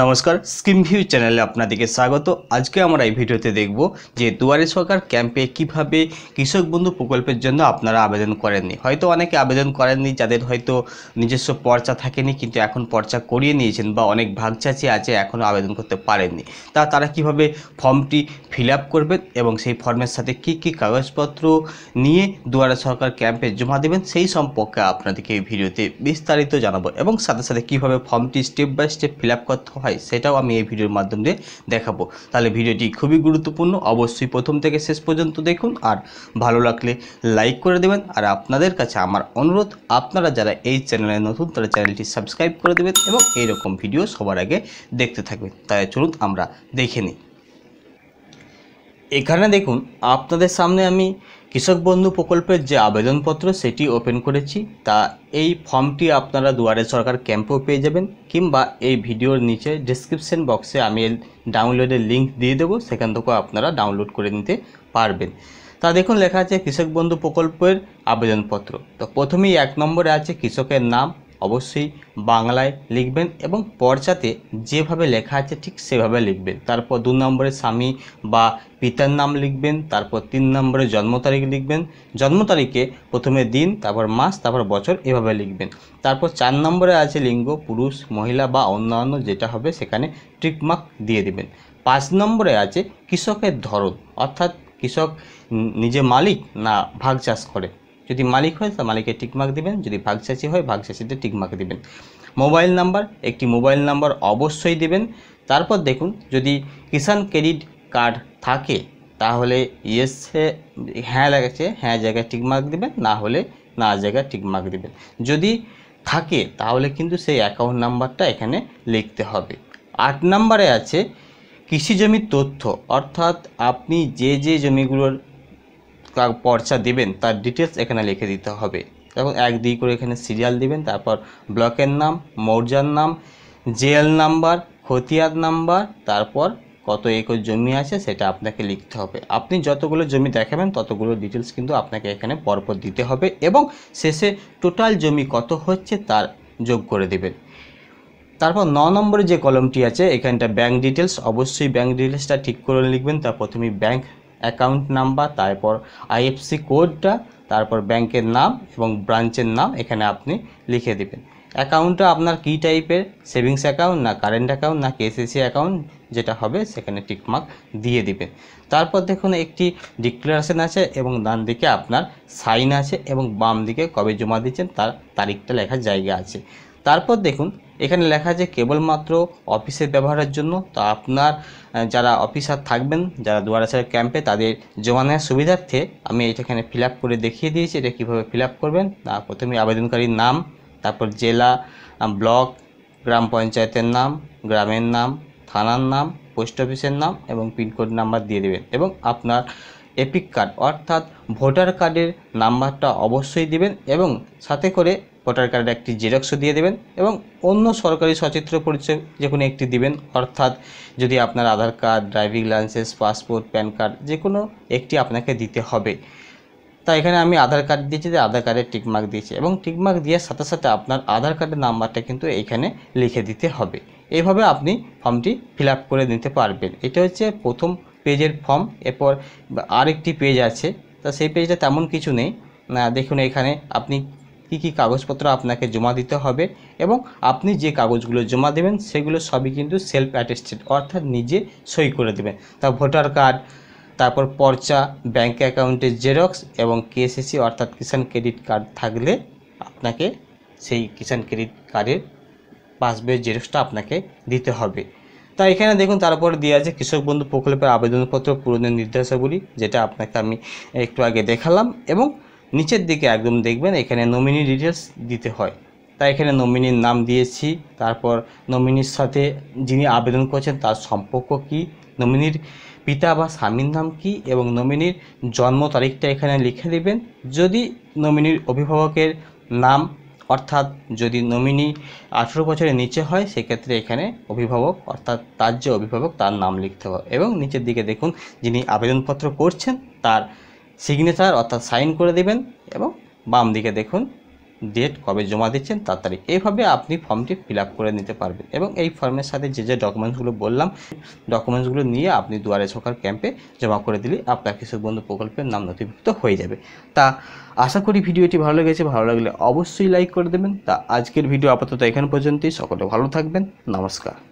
নমস্কার scheme view চ্যানেলে আপনাদেরকে স্বাগত আজকে আমরা এই ভিডিওতে দেখব যে দুয়ারে সরকার ক্যাম্পে কিভাবে কৃষক বন্ধু প্রকল্পের জন্য আপনারা আবেদন করেননি হয়তো অনেকে আবেদন করেননি যাদের হয়তো নিজস্ব পর্চা থাকেনি কিন্তু এখন পর্চা করিয়ে নিয়েছেন বা অনেক ভাগচাচি আছে এখনও আবেদন করতে পারেননি তা তারা কিভাবে ফর্মটি ফিল করবেন এবং সেই ফর্মের সাথে কি কি কাগজপত্র নিয়ে দুয়ারে সরকার ক্যাম্পে জমা দেবেন সেই সম্পর্কে আপনাদেরকে এই ভিডিওতে বিস্তারিত জানাবো এবং সাথে সাথে কিভাবে ফর্মটি স্টেপ বাই স্টেপ ফিল করতে হয় সেটাও আমি এই ভিডিওর মাধ্যমে দেখাবো তাহলে ভিডিওটি খুবই গুরুত্বপূর্ণ অবশ্যই প্রথম থেকে শেষ পর্যন্ত দেখুন আর ভালো লাগলে লাইক করে দেবেন আর আপনাদের কাছে আমার অনুরোধ আপনারা যারা এই চ্যানেলে নতুন তারা চ্যানেলটি সাবস্ক্রাইব করে দেবেন এবং এইরকম ভিডিও সবার আগে দেখতে থাকবেন তাই চলুন আমরা দেখে নিই এখানে দেখুন আপনাদের সামনে আমি কৃষক বন্ধু প্রকল্পের যে আবেদনপত্র সেটি ওপেন করেছি তা এই ফর্মটি আপনারা দুয়ারে সরকার ক্যাম্পেও পেয়ে যাবেন কিংবা এই ভিডিওর নিচে ডিসক্রিপশন বক্সে আমি ডাউনলোডের লিঙ্ক দিয়ে দেবো সেখান থেকেও আপনারা ডাউনলোড করে নিতে পারবেন তা দেখুন লেখা আছে কৃষক বন্ধু প্রকল্পের আবেদনপত্র তো প্রথমেই এক নম্বরে আছে কৃষকের নাম অবশ্যই বাংলায় লিখবেন এবং পর্চাতে যেভাবে লেখা আছে ঠিক সেভাবে লিখবেন তারপর দু নম্বরে স্বামী বা পিতার নাম লিখবেন তারপর তিন নম্বরে জন্ম তারিখ লিখবেন জন্ম তারিখে প্রথমে দিন তারপর মাস তারপর বছর এভাবে লিখবেন তারপর চার নম্বরে আছে লিঙ্গ পুরুষ মহিলা বা অন্যান্য যেটা হবে সেখানে ট্রিকমার্ক দিয়ে দিবেন পাঁচ নম্বরে আছে কৃষকের ধরন অর্থাৎ কৃষক নিজে মালিক না ভাগ চাষ করে যদি মালিক হয় তা মালিকের টিকমার্ক দিবেন যদি ভাগচাষি হয় ভাগচাষিতে টিকমার্ক দিবেন মোবাইল নাম্বার একটি মোবাইল নাম্বার অবশ্যই দিবেন তারপর দেখুন যদি কিষাণ ক্রেডিট কার্ড থাকে তাহলে ইয়েসে হ্যাঁ লাগাচ্ছে হ্যাঁ জায়গায় টিকমার্ক দিবেন না হলে না জায়গায় টিকমার্ক দিবেন যদি থাকে তাহলে কিন্তু সেই অ্যাকাউন্ট নাম্বারটা এখানে লিখতে হবে আট নাম্বারে আছে কৃষি জমির তথ্য অর্থাৎ আপনি যে যে জমিগুলোর পর্চা দেবেন তার ডিটেলস এখানে লিখে দিতে হবে এবং এক দুই করে এখানে সিরিয়াল দিবেন তারপর ব্লকের নাম মৌর্যার নাম জেল নাম্বার খতিয়ার নাম্বার তারপর কত একর জমি আছে সেটা আপনাকে লিখতে হবে আপনি যতগুলো জমি দেখাবেন ততগুলো ডিটেলস কিন্তু আপনাকে এখানে পরপর দিতে হবে এবং শেষে টোটাল জমি কত হচ্ছে তার যোগ করে দেবেন তারপর ন নম্বরে যে কলমটি আছে এখানটা ব্যাঙ্ক ডিটেলস অবশ্যই ব্যাঙ্ক ডিটেলসটা ঠিক করে লিখবেন তা প্রথমে ব্যাঙ্ক অ্যাকাউন্ট নাম্বার তারপর আইএফসি কোডটা তারপর ব্যাংকের নাম এবং ব্রাঞ্চের নাম এখানে আপনি লিখে দেবেন অ্যাকাউন্টটা আপনার কি টাইপের সেভিংস অ্যাকাউন্ট না কারেন্ট অ্যাকাউন্ট না কেসিসি অ্যাকাউন্ট যেটা হবে সেখানে টিকমার্ক দিয়ে দিবেন তারপর দেখুন একটি ডিক্লারেশন আছে এবং ডান দিকে আপনার সাইন আছে এবং বাম দিকে কবে জমা দিচ্ছেন তার তারিখটা লেখার জায়গা আছে তারপর দেখুন এখানে লেখা যে কেবলমাত্র অফিসের ব্যবহারের জন্য তা আপনার যারা অফিসার থাকবেন যারা দুয়ারাছড়া ক্যাম্পে তাদের জমা নেওয়ার সুবিধার্থে আমি এটা এখানে ফিল করে দেখিয়ে দিয়েছি এটা কীভাবে ফিল করবেন তা প্রথমে আবেদনকারীর নাম তারপর জেলা ব্লক গ্রাম পঞ্চায়েতের নাম গ্রামের নাম থানার নাম পোস্ট অফিসের নাম এবং পিনকোড নাম্বার দিয়ে দেবেন এবং আপনার এপিক কার্ড অর্থাৎ ভোটার কার্ডের নাম্বারটা অবশ্যই দিবেন এবং সাথে করে ভোটার কার্ডের একটি জেরক্সও দিয়ে দেবেন এবং অন্য সরকারি সচিত্র পরিচয় যে কোনো একটি দিবেন অর্থাৎ যদি আপনার Aadhaar card driving licence passport PAN card যে কোনো একটি আপনাকে দিতে হবে তা এখানে আমি আধার কার্ড দিয়েছি যে আধার কার্ডে টিকমার্ক দিয়েছি এবং টিকমার্ক দেওয়ার সাথে সাথে আপনার আধার কার্ডের নাম্বারটা কিন্তু এখানে লিখে দিতে হবে এইভাবে আপনি ফর্মটি ফিল করে নিতে পারবেন এটা হচ্ছে প্রথম পেজের ফর্ম এরপর আরেকটি পেজ আছে তা সেই পেজটা তেমন কিছু নেই দেখুন এখানে আপনি কি কি কাগজপত্র আপনাকে জমা দিতে হবে এবং আপনি যে কাগজগুলো জমা দেবেন সেগুলো সবই কিন্তু সেলফ অ্যাটেস্টেড অর্থাৎ নিজে সই করে দেবেন তা ভোটার কার্ড তারপর পর্চা ব্যাঙ্ক অ্যাকাউন্টের জেরক্স এবং কেএসএসি অর্থাৎ কিষাণ ক্রেডিট কার্ড থাকলে আপনাকে সেই কিষাণ ক্রেডিট কার্ডের পাসবইয়ের জেরক্সটা আপনাকে দিতে হবে তা এখানে দেখুন তারপরে দেওয়া আছে কৃষক বন্ধু প্রকল্পের আবেদনপত্র পূরণের নির্দেশাবলী যেটা আপনাকে আমি একটু আগে দেখালাম এবং নিচের দিকে একদম দেখবেন এখানে নমিনি ডিটেলস দিতে হয় তাই এখানে নমিনির নাম দিয়েছি তারপর নমিনির সাথে যিনি আবেদন করছেন তার সম্পর্ক কি নমিনির পিতা বা স্বামীর নাম কি এবং নমিনির জন্ম তারিখটা এখানে লিখে দেবেন যদি নমিনির অভিভাবকের নাম অর্থাৎ যদি নমিনি আঠেরো বছরের নিচে হয় সেক্ষেত্রে এখানে অভিভাবক অর্থাৎ তার যে অভিভাবক তার নাম লিখতে হবে এবং নিচের দিকে দেখুন যিনি আবেদনপত্র করছেন তার সিগনেচার অর্থাৎ সাইন করে দেবেন এবং বাম দিকে দেখুন ডেট কবে জমা দিচ্ছেন তার তারিখ এইভাবে আপনি ফর্মটি ফিল করে নিতে পারবেন এবং এই ফর্মের সাথে যে যে ডকুমেন্টসগুলো বললাম ডকুমেন্টসগুলো নিয়ে আপনি দুয়ারে ছকার ক্যাম্পে জমা করে দিলে আপনার কৃষক বন্ধু প্রকল্পের নাম নথিভুক্ত হয়ে যাবে তা আশা করি ভিডিওটি ভালো লেগেছে ভালো লাগলে অবশ্যই লাইক করে দেবেন তা আজকের ভিডিও আপাতত এখান পর্যন্তই সকলে ভালো থাকবেন নমস্কার